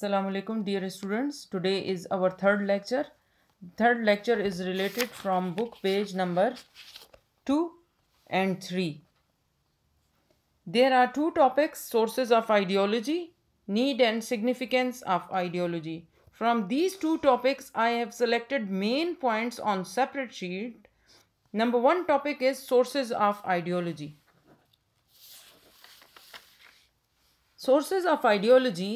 Assalamu alaikum dear students today is our third lecture third lecture is related from book page number 2 and 3 there are two topics sources of ideology need and significance of ideology from these two topics i have selected main points on separate sheet number 1 topic is sources of ideology sources of ideology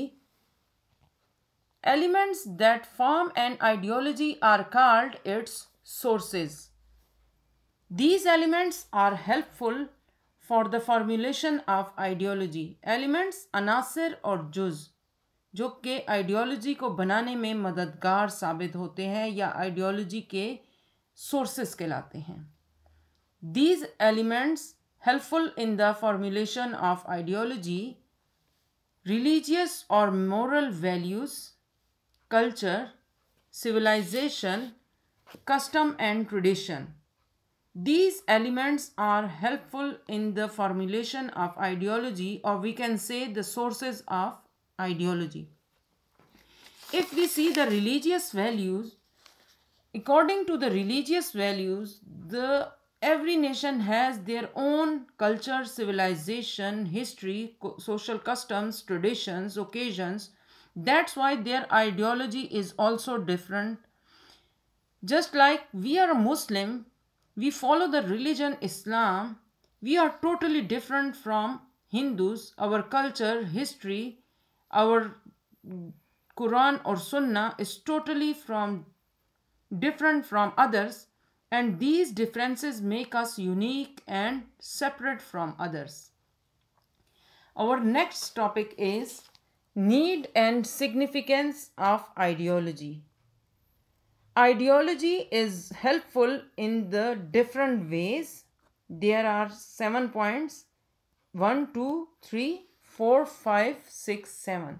elements that form an ideology are called its sources. These elements are helpful for the formulation of ideology. Elements अनासर और जुज़ जो कि ideology को बनाने में मददगार साबित होते हैं या आइडियोलॉजी के सोर्सेस कहलाते हैं these elements helpful in the formulation of ideology religious और moral values culture, civilization, custom and tradition. These elements are helpful in the formulation of ideology or we can say the sources of ideology. If we see the religious values, according to the religious values, the every nation has their own culture, civilization, history, social customs, traditions, occasions, that's why their ideology is also different. Just like we are a Muslim, we follow the religion Islam, we are totally different from Hindus. Our culture, history, our Quran or Sunnah is totally from different from others and these differences make us unique and separate from others. Our next topic is Need and significance of ideology. Ideology is helpful in the different ways. There are seven points 1, 2, 3, 4, 5, 6, 7.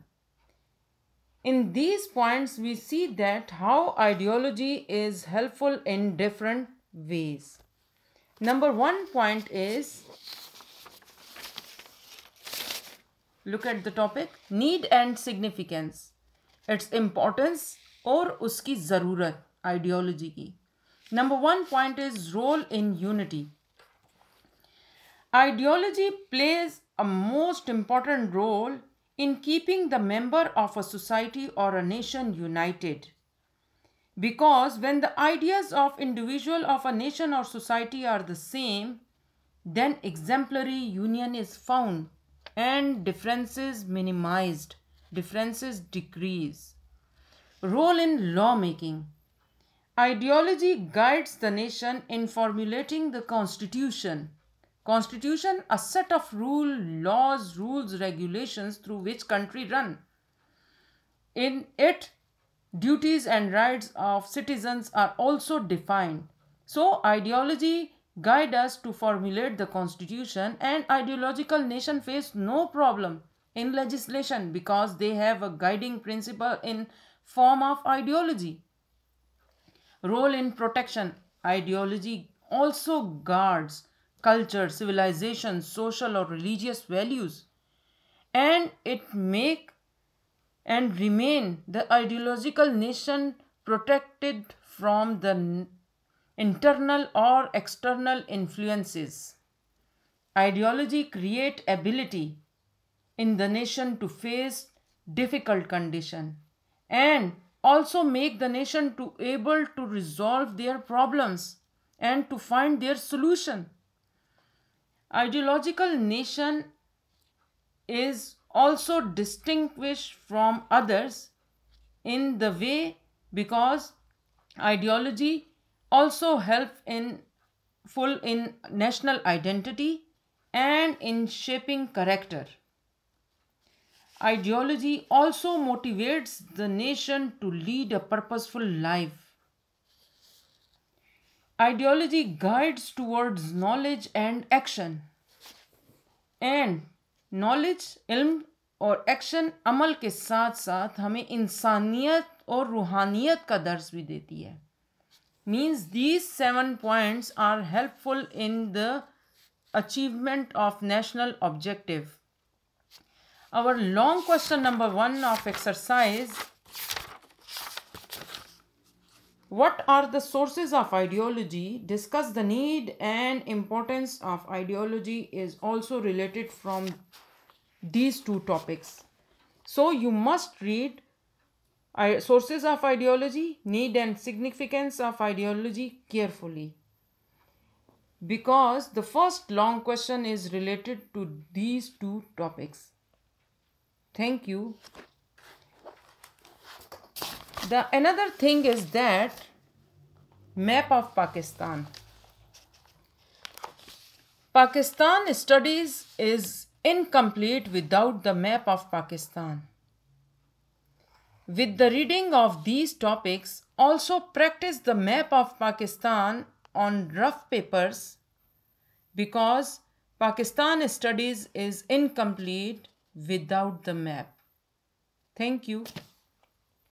In these points, we see that how ideology is helpful in different ways. Number one point is look at the topic need and significance its importance or uski ज़रूरत Ideology. Number one point is role in unity. Ideology plays a most important role in keeping the member of a society or a nation united. Because when the ideas of individual of a nation or society are the same, then exemplary union is found and differences minimized, differences decrease. Role in lawmaking. Ideology guides the nation in formulating the constitution. Constitution, a set of rule, laws, rules, regulations through which country run. In it, duties and rights of citizens are also defined. So, ideology guide us to formulate the constitution and ideological nation face no problem in legislation because they have a guiding principle in form of ideology. Role in protection. Ideology also guards culture, civilization, social or religious values and it make and remain the ideological nation protected from the internal or external influences. Ideology create ability in the nation to face difficult condition and also make the nation to able to resolve their problems and to find their solution. Ideological nation is also distinguished from others in the way because ideology also help in full in national identity and in shaping character. Ideology also motivates the nation to lead a purposeful life. Ideology guides towards knowledge and action. And knowledge, ilm or action, amal, के साथ साथ हमें इंसानियत और रूहानियत का दर्ज भी देती है means these seven points are helpful in the achievement of national objective. Our long question number one of exercise. What are the sources of ideology? Discuss the need and importance of ideology is also related from these two topics. So you must read I, sources of ideology, need and significance of ideology carefully. Because the first long question is related to these two topics. Thank you. The another thing is that map of Pakistan. Pakistan studies is incomplete without the map of Pakistan. With the reading of these topics, also practice the map of Pakistan on rough papers because Pakistan studies is incomplete without the map. Thank you.